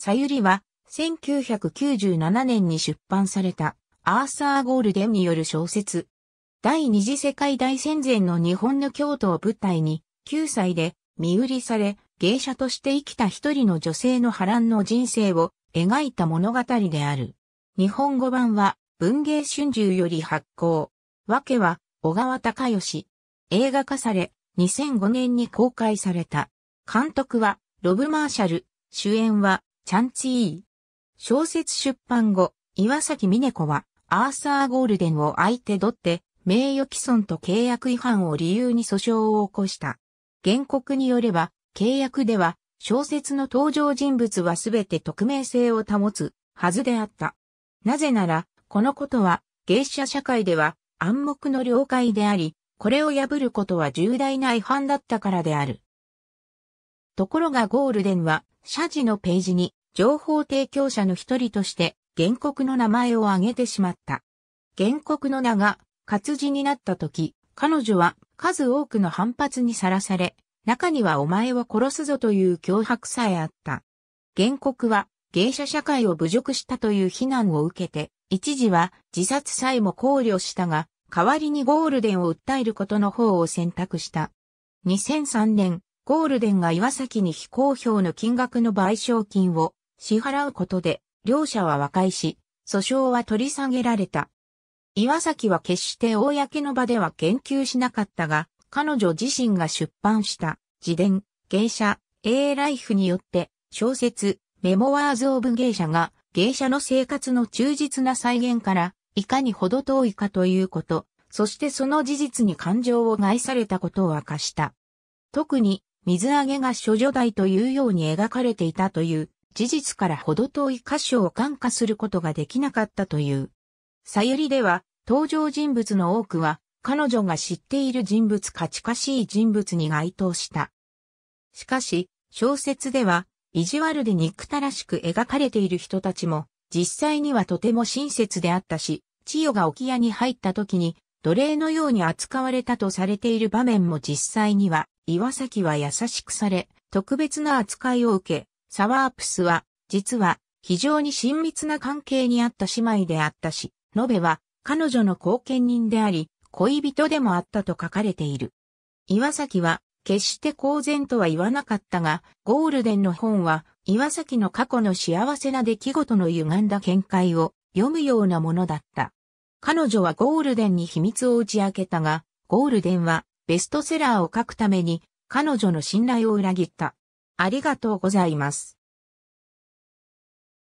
さゆりは、1997年に出版された、アーサー・ゴールデンによる小説。第二次世界大戦前の日本の京都を舞台に、9歳で身売りされ、芸者として生きた一人の女性の波乱の人生を描いた物語である。日本語版は文芸春秋より発行。わけは小川隆義。映画化され2005年に公開された。監督はロブ・マーシャル。主演はチャンちー。小説出版後、岩崎峰子は、アーサー・ゴールデンを相手取って、名誉毀損と契約違反を理由に訴訟を起こした。原告によれば、契約では、小説の登場人物はすべて匿名性を保つはずであった。なぜなら、このことは、芸者社会では暗黙の了解であり、これを破ることは重大な違反だったからである。ところがゴールデンは、謝辞のページに、情報提供者の一人として原告の名前を挙げてしまった。原告の名が活字になった時、彼女は数多くの反発にさらされ、中にはお前を殺すぞという脅迫さえあった。原告は芸者社会を侮辱したという非難を受けて、一時は自殺さえも考慮したが、代わりにゴールデンを訴えることの方を選択した。2003年、ゴールデンが岩崎に非公表の金額の賠償金を支払うことで、両者は和解し、訴訟は取り下げられた。岩崎は決して公の場では言及しなかったが、彼女自身が出版した自伝、芸者、A ライフによって小説、メモワーズ・オブ・芸者が芸者の生活の忠実な再現からいかに程遠いかということ、そしてその事実に感情を害されたことを明かした。特に水揚げが諸女代というように描かれていたという事実からほど遠い箇所を感化することができなかったという。さゆりでは、登場人物の多くは、彼女が知っている人物か近しい人物に該当した。しかし、小説では、意地悪で憎たらしく描かれている人たちも、実際にはとても親切であったし、千代が沖屋に入った時に、奴隷のように扱われたとされている場面も実際には、岩崎は優しくされ、特別な扱いを受け、サワープスは、実は、非常に親密な関係にあった姉妹であったし、ノベは、彼女の後見人であり、恋人でもあったと書かれている。岩崎は、決して公然とは言わなかったが、ゴールデンの本は、岩崎の過去の幸せな出来事の歪んだ見解を読むようなものだった。彼女はゴールデンに秘密を打ち明けたが、ゴールデンはベストセラーを書くために彼女の信頼を裏切った。ありがとうございます。